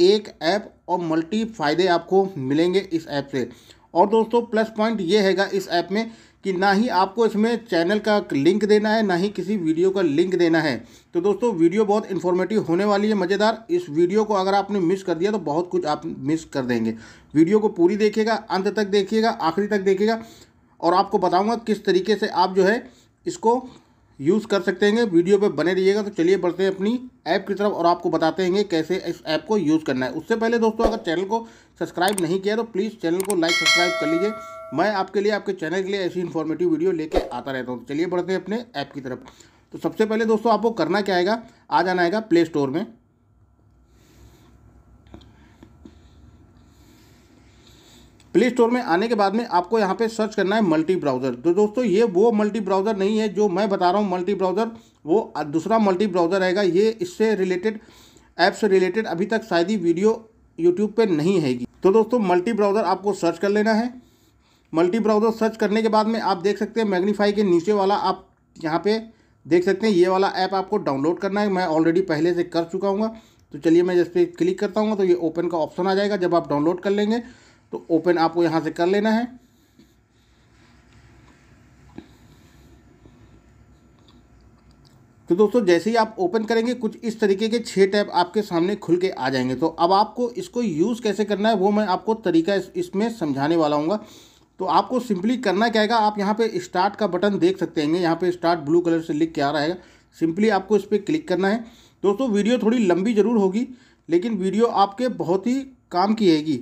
एक ऐप और मल्टी फ़ायदे आपको मिलेंगे इस ऐप से और दोस्तों प्लस पॉइंट ये हैगा इस ऐप में कि ना ही आपको इसमें चैनल का लिंक देना है ना ही किसी वीडियो का लिंक देना है तो दोस्तों वीडियो बहुत इन्फॉर्मेटिव होने वाली है मज़ेदार इस वीडियो को अगर आपने मिस कर दिया तो बहुत कुछ आप मिस कर देंगे वीडियो को पूरी देखिएगा अंत तक देखिएगा आखिरी तक देखिएगा और आपको बताऊंगा किस तरीके से आप जो है इसको यूज़ कर सकते हैं वीडियो पे बने रहिएगा तो चलिए बढ़ते हैं अपनी ऐप की तरफ और आपको बताते हैं कैसे इस ऐप को यूज़ करना है उससे पहले दोस्तों अगर चैनल को सब्सक्राइब नहीं किया तो प्लीज़ चैनल को लाइक सब्सक्राइब कर लीजिए मैं आपके लिए आपके चैनल के लिए ऐसी इन्फॉर्मेटिव वीडियो लेके आता रहता हूँ चलिए बढ़ते हैं अपने ऐप की तरफ तो सबसे पहले दोस्तों आपको करना क्या आएगा आ जाना आएगा प्ले स्टोर में प्ले स्टोर में आने के बाद में आपको यहाँ पे सर्च करना है मल्टी ब्राउज़र तो दोस्तों ये वो मल्टी ब्राउज़र नहीं है जो मैं बता रहा हूँ मल्टी ब्राउज़र वो दूसरा मल्टी ब्राउज़र रहेगा ये इससे रिलेटेड ऐप से रिलेटेड अभी तक शायद ही वीडियो यूट्यूब पर नहीं हैगी तो दोस्तों मल्टी ब्राउज़र आपको सर्च कर लेना है मल्टी ब्राउज़र सर्च करने के बाद में आप देख सकते हैं मैग्नीफाई के नीचे वाला आप यहाँ पे देख सकते हैं ये वाला ऐप आपको डाउनलोड करना है मैं ऑलरेडी पहले से कर चुका हूँ तो चलिए मैं जिस पर क्लिक करता हूँ तो ये ओपन का ऑप्शन आ जाएगा जब आप डाउनलोड कर लेंगे तो ओपन आपको यहां से कर लेना है तो दोस्तों जैसे ही आप ओपन करेंगे कुछ इस तरीके के छह टैब आपके सामने खुल के आ जाएंगे तो अब आपको इसको यूज़ कैसे करना है वो मैं आपको तरीका इसमें इस, समझाने वाला हूँ तो आपको सिंपली करना क्या है आप यहाँ पे स्टार्ट का बटन देख सकते हैं यहाँ पे स्टार्ट ब्लू कलर से लिख के आ रहा है सिंपली आपको इस पर क्लिक करना है दोस्तों वीडियो थोड़ी लंबी ज़रूर होगी लेकिन वीडियो आपके बहुत ही काम की हैगी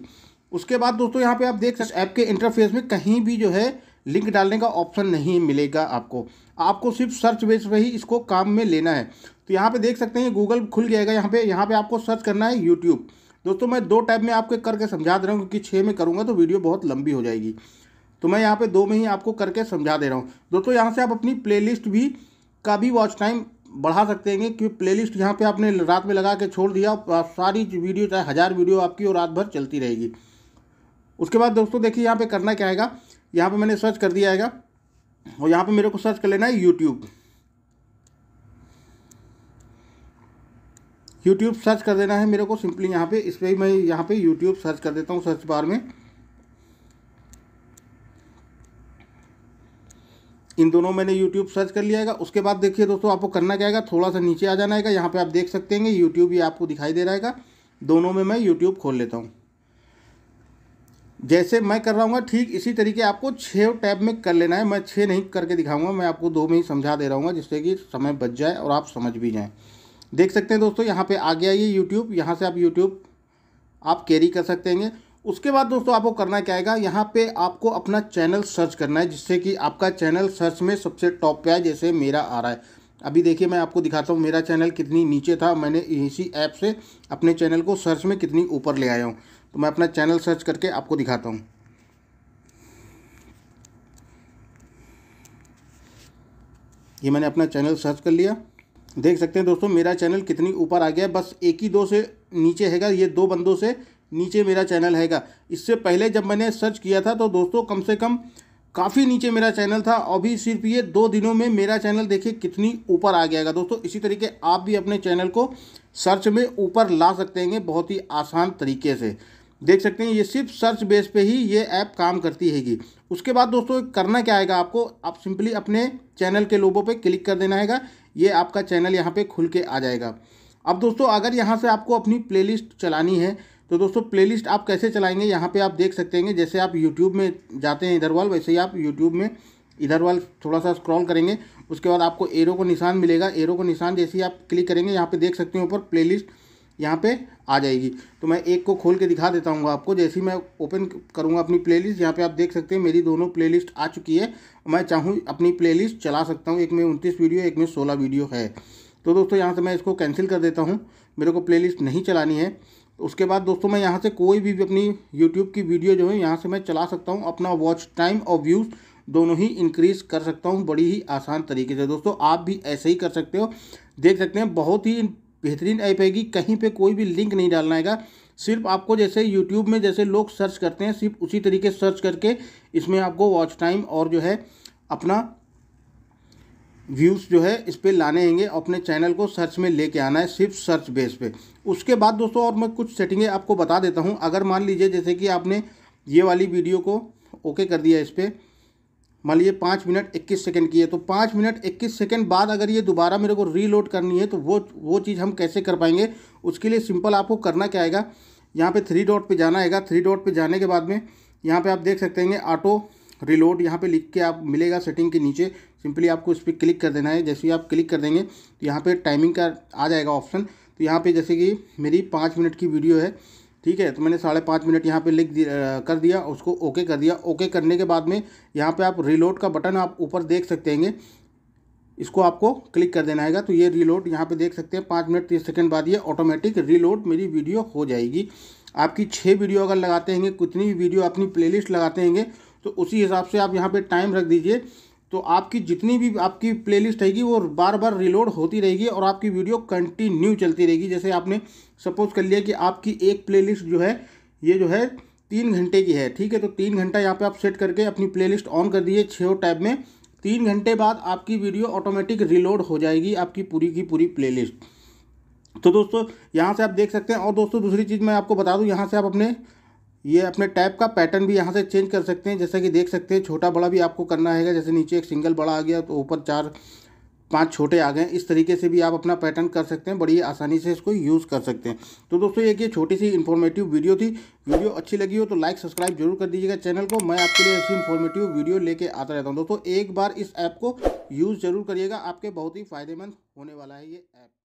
उसके बाद दोस्तों यहाँ पे आप देख सकते ऐप के इंटरफेस में कहीं भी जो है लिंक डालने का ऑप्शन नहीं मिलेगा आपको आपको सिर्फ सर्च बेस पर ही इसको काम में लेना है तो यहाँ पे देख सकते हैं गूगल खुल जाएगा यहाँ पे यहाँ पे आपको सर्च करना है यूट्यूब दोस्तों मैं दो टाइप में आपके करके समझा दे रहा हूँ क्योंकि छः में करूँगा तो वीडियो बहुत लंबी हो जाएगी तो मैं यहाँ पर दो में ही आपको करके समझा दे रहा हूँ दोस्तों यहाँ से आप अपनी प्ले भी का भी वॉच टाइम बढ़ा सकते हैं क्योंकि लिस्ट यहाँ आपने रात में लगा के छोड़ दिया सारी वीडियो चाहे हज़ार वीडियो आपकी और रात भर चलती रहेगी उसके बाद दोस्तों देखिए यहाँ पे करना क्या आएगा यहाँ पे मैंने सर्च कर दिया आएगा और यहाँ पे मेरे को सर्च कर लेना है यूट्यूब यूट्यूब सर्च कर देना है मेरे को सिंपली यहाँ पे इस पर मैं यहाँ पे यूट्यूब सर्च कर देता हूँ सर्च बार में इन दोनों मैंने यूट्यूब सर्च कर लिया है उसके बाद देखिए दोस्तों आपको करना क्या है थोड़ा सा नीचे आ जाना है यहाँ पे आप देख सकते हैं यूट्यूब ये आपको दिखाई दे रहा है दोनों में मैं यूट्यूब खोल लेता हूँ जैसे मैं कर रहा हूँ ठीक इसी तरीके आपको छः टैब में कर लेना है मैं छः नहीं करके दिखाऊंगा मैं आपको दो में ही समझा दे रहा हूँ जिससे कि समय बच जाए और आप समझ भी जाएँ देख सकते हैं दोस्तों यहाँ पे आ गया ये यूट्यूब यहाँ से आप यूट्यूब आप कैरी कर सकते हैं उसके बाद दोस्तों आपको करना क्या आएगा यहाँ पे आपको अपना चैनल सर्च करना है जिससे कि आपका चैनल सर्च में सबसे टॉप पे आए जैसे मेरा आ रहा है अभी देखिए मैं आपको दिखाता हूँ मेरा चैनल कितनी नीचे था मैंने इसी ऐप से अपने चैनल को सर्च में कितनी ऊपर ले आया हूँ तो मैं अपना चैनल सर्च करके आपको दिखाता हूँ ये मैंने अपना चैनल सर्च कर लिया देख सकते हैं दोस्तों मेरा चैनल कितनी ऊपर आ गया बस एक ही दो से नीचे हैगा ये दो बंदों से नीचे मेरा चैनल हैगा इससे पहले जब मैंने सर्च किया था तो दोस्तों कम से कम काफ़ी नीचे मेरा चैनल था अभी सिर्फ ये दो दिनों में मेरा चैनल देखिए कितनी ऊपर आ गया दोस्तों इसी तरीके आप भी अपने चैनल को सर्च में ऊपर ला सकते हैं बहुत ही आसान तरीके से देख सकते हैं ये सिर्फ सर्च बेस पे ही ये ऐप काम करती हैगी उसके बाद दोस्तों करना क्या आएगा आपको आप सिंपली अपने चैनल के लोगों पे क्लिक कर देना हैगा ये आपका चैनल यहाँ पे खुल के आ जाएगा अब दोस्तों अगर यहाँ से आपको अपनी प्लेलिस्ट चलानी है तो दोस्तों प्लेलिस्ट आप कैसे चलाएंगे यहाँ पर आप देख सकते हैं जैसे आप यूट्यूब में जाते हैं इधर वाल वैसे ही आप यूट्यूब में इधर वाल थोड़ा सा स्क्रॉल करेंगे उसके बाद आपको एरो को निशान मिलेगा एरो को निशान जैसे ही आप क्लिक करेंगे यहाँ पे देख सकते हैं ऊपर प्लेलिस्ट यहाँ पे आ जाएगी तो मैं एक को खोल के दिखा देता हूँ आपको जैसे ही मैं ओपन करूँगा अपनी प्लेलिस्ट यहाँ पे आप देख सकते हैं मेरी दोनों प्लेलिस्ट आ चुकी है मैं चाहूँ अपनी प्लेलिस्ट चला सकता हूँ एक में उनतीस वीडियो एक में सोलह वीडियो है तो दोस्तों यहाँ से मैं इसको कैंसिल कर देता हूँ मेरे को लिस्ट नहीं चलानी है उसके बाद दोस्तों मैं यहाँ से कोई भी अपनी यूट्यूब की वीडियो जो है यहाँ से मैं चला सकता हूँ अपना वॉच टाइम और व्यूज़ दोनों ही इंक्रीज़ कर सकता हूँ बड़ी ही आसान तरीके से दोस्तों आप भी ऐसे ही कर सकते हो देख सकते हैं बहुत ही बेहतरीन ऐप हैगी कहीं पे कोई भी लिंक नहीं डालना है सिर्फ आपको जैसे यूट्यूब में जैसे लोग सर्च करते हैं सिर्फ उसी तरीके सर्च करके इसमें आपको वॉच टाइम और जो है अपना व्यूज़ जो है इस पर लाने होंगे अपने चैनल को सर्च में लेके आना है सिर्फ सर्च बेस पे उसके बाद दोस्तों और मैं कुछ सेटिंगें आपको बता देता हूँ अगर मान लीजिए जैसे कि आपने ये वाली वीडियो को ओके कर दिया इस पर मान लीजिए पाँच मिनट इक्कीस सेकेंड की है तो पाँच मिनट इक्कीस सेकेंड बाद अगर ये दोबारा मेरे को रीलोड करनी है तो वो वो चीज़ हम कैसे कर पाएंगे उसके लिए सिंपल आपको करना क्या आएगा यहाँ पे थ्री डॉट पे जाना आएगा थ्री डॉट पे जाने के बाद में यहाँ पे आप देख सकते हैं ऑटो रिलोड यहाँ पे लिख के आप मिलेगा सेटिंग के नीचे सिंपली आपको इस पर क्लिक कर देना है जैसे ही आप क्लिक कर देंगे तो यहाँ पर टाइमिंग का आ जाएगा ऑप्शन तो यहाँ पर जैसे कि मेरी पाँच मिनट की वीडियो है ठीक है तो मैंने साढ़े पाँच मिनट यहाँ पे लिख दिया कर दिया उसको ओके कर दिया ओके करने के बाद में यहाँ पे आप रिलोड का बटन आप ऊपर देख सकते हैं इसको आपको क्लिक कर देना है तो ये रीलोड यहाँ पे देख सकते हैं पाँच मिनट तीस सेकंड बाद ये ऑटोमेटिक रीलोड मेरी वीडियो हो जाएगी आपकी छः वीडियो अगर लगाते हैं कितनी भी वीडियो अपनी प्ले लगाते हैं तो उसी हिसाब से आप यहाँ पर टाइम रख दीजिए तो आपकी जितनी भी आपकी प्लेलिस्ट रहेगी वो बार बार रिलोड होती रहेगी और आपकी वीडियो कंटिन्यू चलती रहेगी जैसे आपने सपोज कर लिया कि आपकी एक प्लेलिस्ट जो है ये जो है तीन घंटे की है ठीक है तो तीन घंटा यहाँ पे आप सेट करके अपनी प्लेलिस्ट ऑन कर दीजिए छः टैब में तीन घंटे बाद आपकी वीडियो ऑटोमेटिक रिलोड हो जाएगी आपकी पूरी की पूरी प्लेलिस्ट तो दोस्तों यहाँ से आप देख सकते हैं और दोस्तों दूसरी चीज़ मैं आपको बता दूँ यहाँ से आप अपने ये अपने टैप का पैटर्न भी यहाँ से चेंज कर सकते हैं जैसा कि देख सकते हैं छोटा बड़ा भी आपको करना है जैसे नीचे एक सिंगल बड़ा आ गया तो ऊपर चार पांच छोटे आ गए इस तरीके से भी आप अपना पैटर्न कर सकते हैं बड़ी आसानी से इसको यूज़ कर सकते हैं तो दोस्तों एक ये छोटी सी इन्फॉर्मेटिव वीडियो थी वीडियो अच्छी लगी हो तो लाइक सब्सक्राइब जरूर कर दीजिएगा चैनल को मैं आपके लिए ऐसी इन्फॉर्मेटिव वीडियो लेके आता रहता हूँ दोस्तों एक बार इस ऐप को यूज़ जरूर करिएगा आपके बहुत ही फायदेमंद होने वाला है ये ऐप